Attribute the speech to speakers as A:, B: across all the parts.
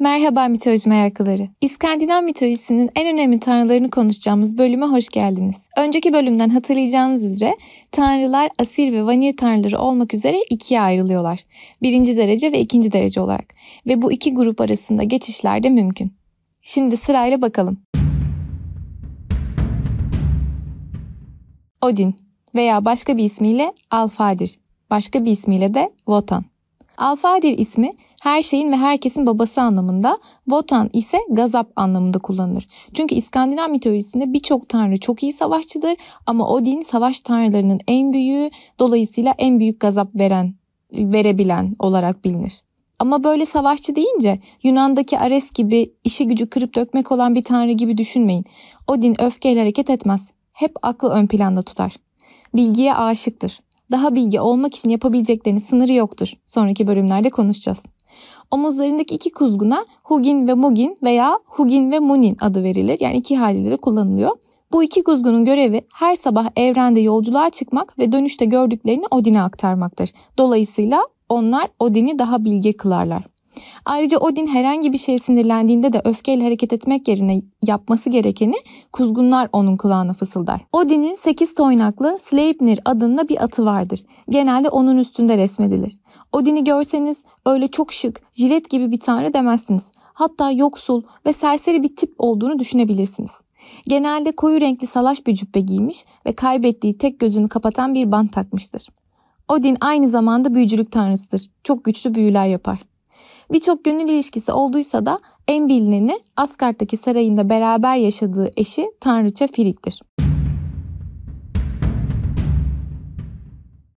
A: Merhaba mitoloji meraklıları. İskandinav mitolojisinin en önemli tanrılarını konuşacağımız bölüme hoş geldiniz. Önceki bölümden hatırlayacağınız üzere tanrılar asil ve vanir tanrıları olmak üzere ikiye ayrılıyorlar. Birinci derece ve ikinci derece olarak. Ve bu iki grup arasında geçişler de mümkün. Şimdi sırayla bakalım. Odin veya başka bir ismiyle Alfadir, başka bir ismiyle de Votan. Alfadir ismi her şeyin ve herkesin babası anlamında, Votan ise gazap anlamında kullanılır. Çünkü İskandinav mitolojisinde birçok tanrı çok iyi savaşçıdır ama Odin savaş tanrılarının en büyüğü, dolayısıyla en büyük gazap veren, verebilen olarak bilinir. Ama böyle savaşçı deyince Yunan'daki Ares gibi işi gücü kırıp dökmek olan bir tanrı gibi düşünmeyin. Odin öfkeyle hareket etmez. Hep aklı ön planda tutar. Bilgiye aşıktır. Daha bilgi olmak için yapabileceklerinin sınırı yoktur. Sonraki bölümlerde konuşacağız. Omuzlarındaki iki kuzguna Hugin ve Mugin veya Hugin ve Munin adı verilir. Yani iki halileri kullanılıyor. Bu iki kuzgunun görevi her sabah evrende yolculuğa çıkmak ve dönüşte gördüklerini Odin'e aktarmaktır. Dolayısıyla onlar Odin'i daha bilge kılarlar. Ayrıca Odin herhangi bir şeye sinirlendiğinde de öfkeyle hareket etmek yerine yapması gerekeni kuzgunlar onun kulağına fısıldar. Odin'in 8 toynaklı Sleipnir adında bir atı vardır. Genelde onun üstünde resmedilir. Odin'i görseniz öyle çok şık, jilet gibi bir tanrı demezsiniz. Hatta yoksul ve serseri bir tip olduğunu düşünebilirsiniz. Genelde koyu renkli salaş bir cübbe giymiş ve kaybettiği tek gözünü kapatan bir bant takmıştır. Odin aynı zamanda büyücülük tanrısıdır. Çok güçlü büyüler yapar. Birçok gönül ilişkisi olduysa da en bilineni Asgard'daki sarayında beraber yaşadığı eşi Tanrıça Firik'tir.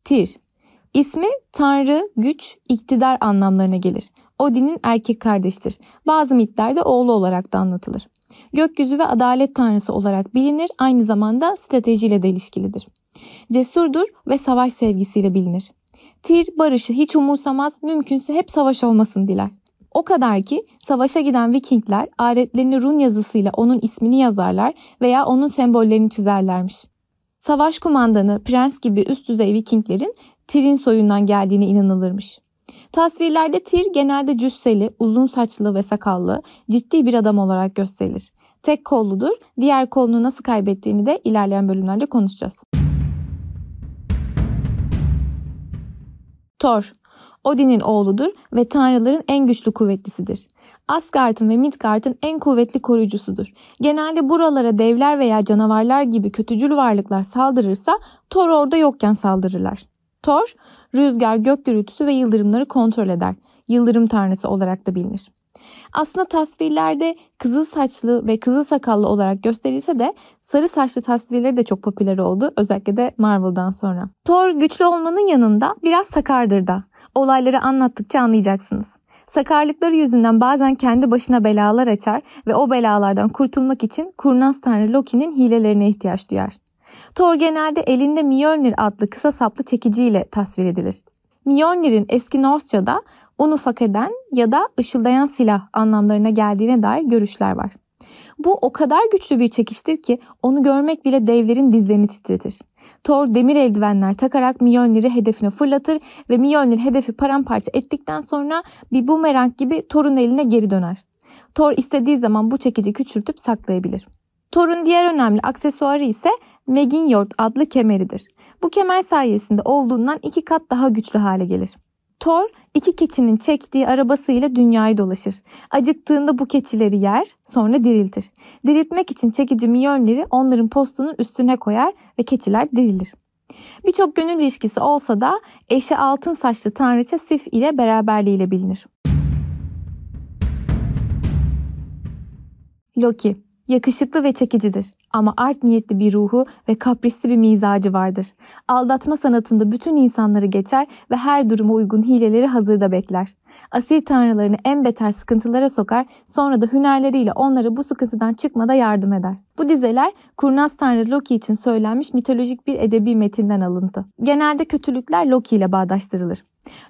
A: Tyr İsmi tanrı, güç, iktidar anlamlarına gelir. Odin'in erkek kardeştir. Bazı mitlerde oğlu olarak da anlatılır. Gökyüzü ve adalet tanrısı olarak bilinir, aynı zamanda stratejiyle de ilişkilidir. Cesurdur ve savaş sevgisiyle bilinir. Tir barışı hiç umursamaz, mümkünse hep savaş olmasın diler. O kadar ki savaşa giden Vikingler aletlerini run yazısıyla onun ismini yazarlar veya onun sembollerini çizerlermiş. Savaş kumandanı prens gibi üst düzey Vikinglerin Tir'in soyundan geldiğine inanılırmış. Tasvirlerde Tir genelde cüsseli, uzun saçlı ve sakallı, ciddi bir adam olarak gösterilir. Tek kolludur, diğer kolunu nasıl kaybettiğini de ilerleyen bölümlerde konuşacağız. Thor, Odin'in oğludur ve tanrıların en güçlü kuvvetlisidir. Asgard'ın ve Midgard'ın en kuvvetli koruyucusudur. Genelde buralara devler veya canavarlar gibi kötücül varlıklar saldırırsa Thor orada yokken saldırırlar. Thor, rüzgar, gök gürültüsü ve yıldırımları kontrol eder. Yıldırım tanrısı olarak da bilinir. Aslında tasvirlerde kızıl saçlı ve kızıl sakallı olarak gösterilse de sarı saçlı tasvirleri de çok popüler oldu özellikle de Marvel'dan sonra. Thor güçlü olmanın yanında biraz sakardır da. Olayları anlattıkça anlayacaksınız. Sakarlıkları yüzünden bazen kendi başına belalar açar ve o belalardan kurtulmak için kurnaz tanrı Loki'nin hilelerine ihtiyaç duyar. Thor genelde elinde Mjolnir adlı kısa saplı çekiciyle tasvir edilir. Mjolnir'in eski Norseça'da Un ufak eden ya da ışıldayan silah anlamlarına geldiğine dair görüşler var. Bu o kadar güçlü bir çekiştir ki onu görmek bile devlerin dizlerini titretir. Thor demir eldivenler takarak Mjolnir'i hedefine fırlatır ve Mjolnir hedefi paramparça ettikten sonra bir bumerang gibi Thor'un eline geri döner. Thor istediği zaman bu çekici küçültüp saklayabilir. Thor'un diğer önemli aksesuarı ise Meginjord adlı kemeridir. Bu kemer sayesinde olduğundan iki kat daha güçlü hale gelir. Thor İki keçinin çektiği arabasıyla dünyayı dolaşır. Acıktığında bu keçileri yer, sonra diriltir. Diriltmek için çekici milyonları onların postunun üstüne koyar ve keçiler dirilir. Birçok gönül ilişkisi olsa da eşi altın saçlı tanrıça Sif ile beraberliğiyle bilinir. Loki Yakışıklı ve çekicidir ama art niyetli bir ruhu ve kaprisli bir mizacı vardır. Aldatma sanatında bütün insanları geçer ve her duruma uygun hileleri hazırda bekler. Asir tanrılarını en beter sıkıntılara sokar sonra da hünerleriyle onları bu sıkıntıdan çıkmada yardım eder. Bu dizeler kurnaz tanrı Loki için söylenmiş mitolojik bir edebi metinden alıntı. Genelde kötülükler Loki ile bağdaştırılır.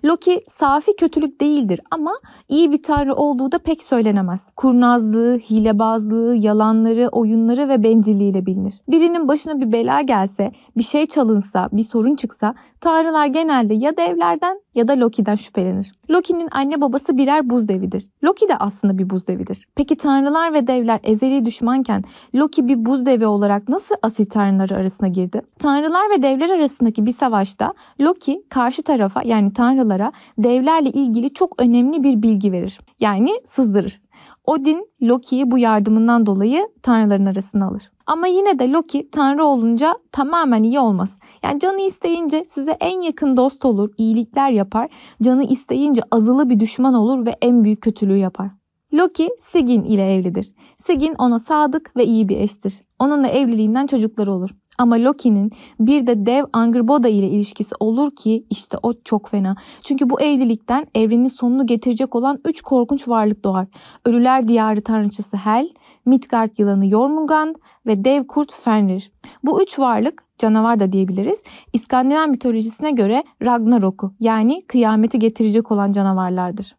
A: Loki safi kötülük değildir ama iyi bir tanrı olduğu da pek söylenemez. Kurnazlığı, hilebazlığı, yalanları, oyunları ve bencilliğiyle bilinir. Birinin başına bir bela gelse, bir şey çalınsa, bir sorun çıksa tanrılar genelde ya devlerden ya da Loki'den şüphelenir. Loki'nin anne babası birer buz devidir. Loki de aslında bir buz devidir. Peki tanrılar ve devler ezeli düşmanken Loki bir buz devi olarak nasıl asil tanrıları arasına girdi? Tanrılar ve devler arasındaki bir savaşta Loki karşı tarafa yani tanrı tanrılara devlerle ilgili çok önemli bir bilgi verir. Yani sızdırır. Odin Loki'yi bu yardımından dolayı tanrıların arasına alır. Ama yine de Loki tanrı olunca tamamen iyi olmaz. Yani canı isteyince size en yakın dost olur, iyilikler yapar. Canı isteyince azılı bir düşman olur ve en büyük kötülüğü yapar. Loki Sigyn ile evlidir. Sigyn ona sadık ve iyi bir eştir. Onunla evliliğinden çocukları olur. Ama Loki'nin bir de dev Angerboda ile ilişkisi olur ki işte o çok fena. Çünkü bu evlilikten evrenin sonunu getirecek olan üç korkunç varlık doğar. Ölüler diyarı tanrıçası Hel, Midgard yılanı Jormungand ve dev kurt Fenrir. Bu üç varlık canavar da diyebiliriz. İskandinav mitolojisine göre Ragnarok'u yani kıyameti getirecek olan canavarlardır.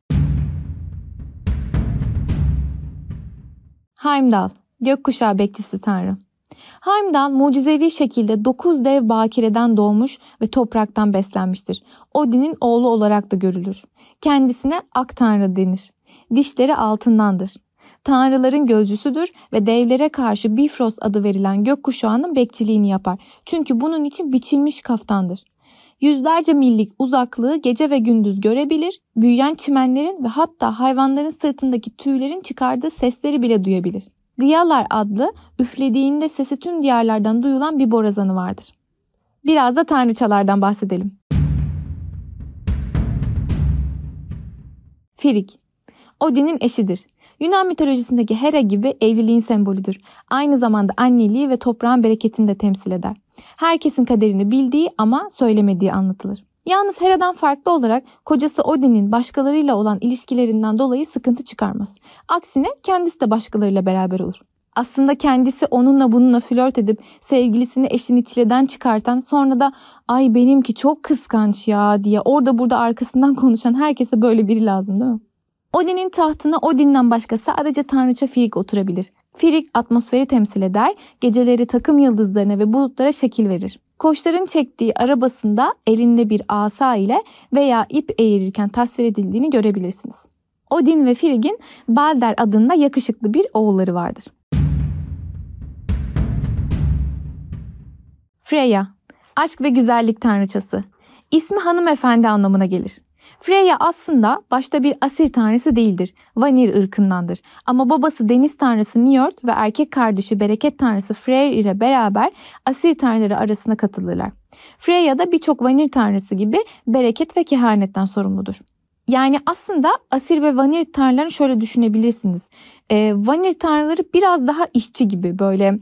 A: Heimdall, gökkuşağı bekçisi tanrı. Heimdall mucizevi şekilde dokuz dev bakireden doğmuş ve topraktan beslenmiştir. Odin'in oğlu olarak da görülür. Kendisine ak tanrı denir. Dişleri altındandır. Tanrıların gözcüsüdür ve devlere karşı Bifrost adı verilen gökkuşağının bekçiliğini yapar. Çünkü bunun için biçilmiş kaftandır. Yüzlerce millik uzaklığı gece ve gündüz görebilir, büyüyen çimenlerin ve hatta hayvanların sırtındaki tüylerin çıkardığı sesleri bile duyabilir. Gıyalar adlı üflediğinde sesi tüm diyarlardan duyulan bir borazanı vardır. Biraz da tanrıçalardan bahsedelim. Firik Odin'in eşidir. Yunan mitolojisindeki Hera gibi evliliğin sembolüdür. Aynı zamanda anneliği ve toprağın bereketini de temsil eder. Herkesin kaderini bildiği ama söylemediği anlatılır. Yalnız Hera'dan farklı olarak kocası Odin'in başkalarıyla olan ilişkilerinden dolayı sıkıntı çıkarmaz. Aksine kendisi de başkalarıyla beraber olur. Aslında kendisi onunla bununla flört edip sevgilisini eşini çileden çıkartan sonra da ay benimki çok kıskanç ya diye orada burada arkasından konuşan herkese böyle biri lazım değil mi? Odin'in tahtına Odin'den başka sadece tanrıça Frigg oturabilir. Frigg atmosferi temsil eder, geceleri takım yıldızlarına ve bulutlara şekil verir. Koçların çektiği arabasında elinde bir asa ile veya ip eğirirken tasvir edildiğini görebilirsiniz. Odin ve Frigg'in Balder adında yakışıklı bir oğulları vardır. Freya, aşk ve güzellik tanrıçası. İsmi hanımefendi anlamına gelir. Freya aslında başta bir Asir tanrısı değildir. Vanir ırkındandır. Ama babası deniz tanrısı Njord ve erkek kardeşi bereket tanrısı Freyr ile beraber Asir tanrıları arasına katılırlar. Freya da birçok Vanir tanrısı gibi bereket ve kehanetten sorumludur. Yani aslında Asir ve Vanir tanrılarını şöyle düşünebilirsiniz. Ee, vanir tanrıları biraz daha işçi gibi böyle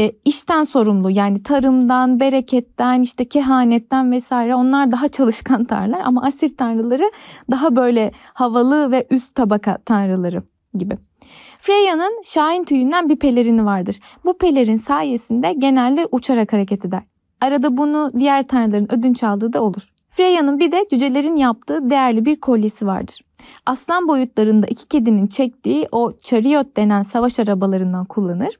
A: e, işten sorumlu yani tarımdan, bereketten, işte kehanetten vesaire onlar daha çalışkan tanrılar ama asir tanrıları daha böyle havalı ve üst tabaka tanrıları gibi. Freya'nın şahin tüyünden bir pelerini vardır. Bu pelerin sayesinde genelde uçarak hareket eder. Arada bunu diğer tanrıların ödünç aldığı da olur. Freya'nın bir de cücelerin yaptığı değerli bir kolyesi vardır. Aslan boyutlarında iki kedinin çektiği o chariot denen savaş arabalarından kullanır.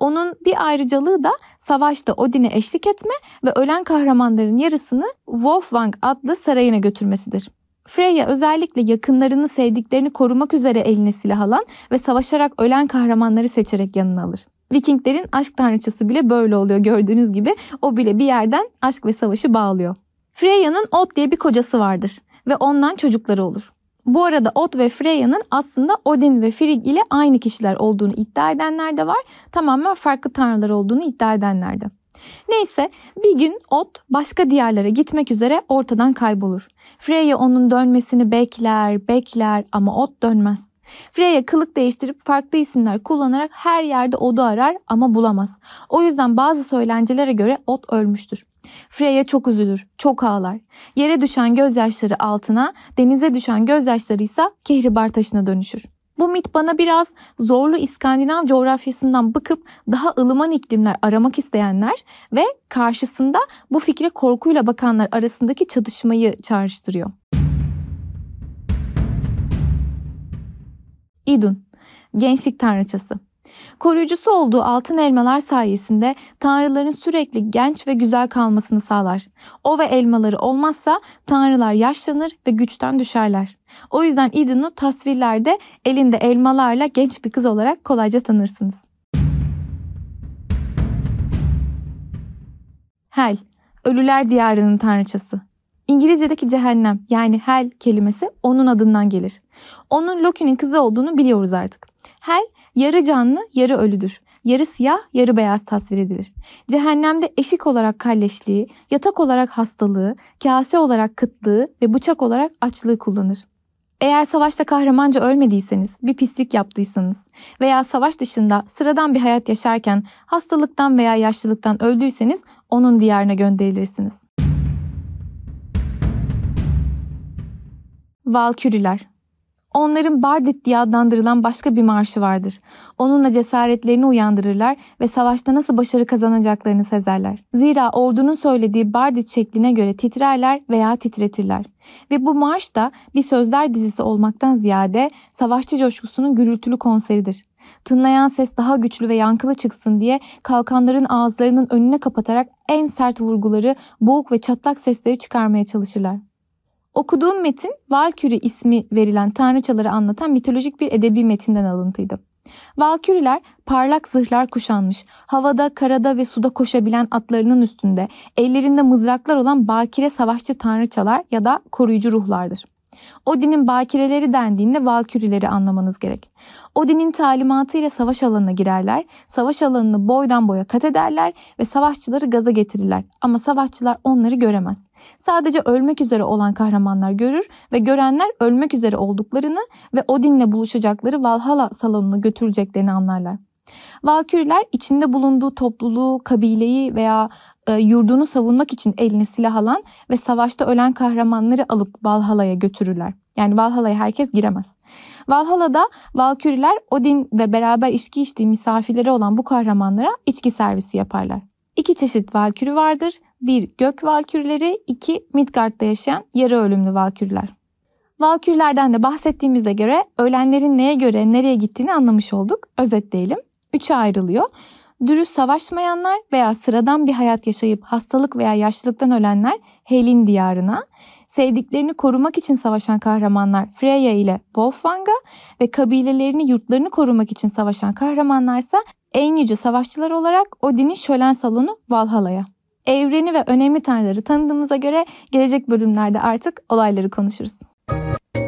A: Onun bir ayrıcalığı da savaşta Odin'e eşlik etme ve ölen kahramanların yarısını Wolfgang adlı sarayına götürmesidir. Freya özellikle yakınlarını sevdiklerini korumak üzere eline silah alan ve savaşarak ölen kahramanları seçerek yanına alır. Vikinglerin aşk tanrıçası bile böyle oluyor gördüğünüz gibi. O bile bir yerden aşk ve savaşı bağlıyor. Freya'nın Od diye bir kocası vardır ve ondan çocukları olur. Bu arada Od ve Freya'nın aslında Odin ve Frigg ile aynı kişiler olduğunu iddia edenler de var. Tamamen farklı tanrılar olduğunu iddia edenler de. Neyse bir gün Ot başka diyarlara gitmek üzere ortadan kaybolur. Freya onun dönmesini bekler bekler ama Ot dönmez. Freya kılık değiştirip farklı isimler kullanarak her yerde Od'u arar ama bulamaz. O yüzden bazı söylencelere göre Od ölmüştür. Freya çok üzülür, çok ağlar. Yere düşen gözyaşları altına, denize düşen gözyaşları ise kehribar taşına dönüşür. Bu mit bana biraz zorlu İskandinav coğrafyasından bıkıp daha ılıman iklimler aramak isteyenler ve karşısında bu fikre korkuyla bakanlar arasındaki çatışmayı çağrıştırıyor. İdun, gençlik tanrıçası. Koruyucusu olduğu altın elmalar sayesinde tanrıların sürekli genç ve güzel kalmasını sağlar. O ve elmaları olmazsa tanrılar yaşlanır ve güçten düşerler. O yüzden İdun'u tasvirlerde elinde elmalarla genç bir kız olarak kolayca tanırsınız. Hel, ölüler diyarının tanrıçası. İngilizce'deki cehennem yani hell kelimesi onun adından gelir. Onun Loki'nin kızı olduğunu biliyoruz artık. Hell yarı canlı yarı ölüdür. Yarı siyah yarı beyaz tasvir edilir. Cehennemde eşik olarak kalleşliği, yatak olarak hastalığı, kase olarak kıtlığı ve bıçak olarak açlığı kullanır. Eğer savaşta kahramanca ölmediyseniz, bir pislik yaptıysanız veya savaş dışında sıradan bir hayat yaşarken hastalıktan veya yaşlılıktan öldüyseniz onun diyarına gönderilirsiniz. Valküriler. Onların Bardit diye adlandırılan başka bir marşı vardır. Onunla cesaretlerini uyandırırlar ve savaşta nasıl başarı kazanacaklarını sezerler. Zira ordunun söylediği Bardit şekline göre titrerler veya titretirler. Ve bu marş da bir sözler dizisi olmaktan ziyade savaşçı coşkusunun gürültülü konseridir. Tınlayan ses daha güçlü ve yankılı çıksın diye kalkanların ağızlarının önüne kapatarak en sert vurguları, boğuk ve çatlak sesleri çıkarmaya çalışırlar. Okuduğum metin Valküri ismi verilen tanrıçaları anlatan mitolojik bir edebi metinden alıntıydı. Valküriler parlak zırhlar kuşanmış, havada, karada ve suda koşabilen atlarının üstünde, ellerinde mızraklar olan bakire savaşçı tanrıçalar ya da koruyucu ruhlardır. Odin'in bakireleri dendiğinde valkürileri anlamanız gerek. Odin'in talimatıyla savaş alanına girerler, savaş alanını boydan boya kat ederler ve savaşçıları gaza getirirler ama savaşçılar onları göremez. Sadece ölmek üzere olan kahramanlar görür ve görenler ölmek üzere olduklarını ve Odin'le buluşacakları Valhalla salonuna götürüleceklerini anlarlar. Valküriler içinde bulunduğu topluluğu, kabileyi veya e, yurdunu savunmak için eline silah alan ve savaşta ölen kahramanları alıp Valhalla'ya götürürler. Yani Valhalla'ya herkes giremez. Valhalla'da Valküriler Odin ve beraber içki içtiği misafirleri olan bu kahramanlara içki servisi yaparlar. İki çeşit Valküri vardır. Bir gök Valkürileri, iki Midgard'da yaşayan yarı ölümlü Valküriler. Valkürlerden de bahsettiğimize göre ölenlerin neye göre nereye gittiğini anlamış olduk. Özetleyelim. Üçe ayrılıyor dürüst savaşmayanlar veya sıradan bir hayat yaşayıp hastalık veya yaşlılıktan ölenler Helin diyarına, sevdiklerini korumak için savaşan kahramanlar Freya ile Wolfgang'a ve kabilelerini yurtlarını korumak için savaşan kahramanlarsa en yüce savaşçılar olarak Odin'in şölen salonu Valhalla'ya. Evreni ve önemli tanrıları tanıdığımıza göre gelecek bölümlerde artık olayları konuşuruz.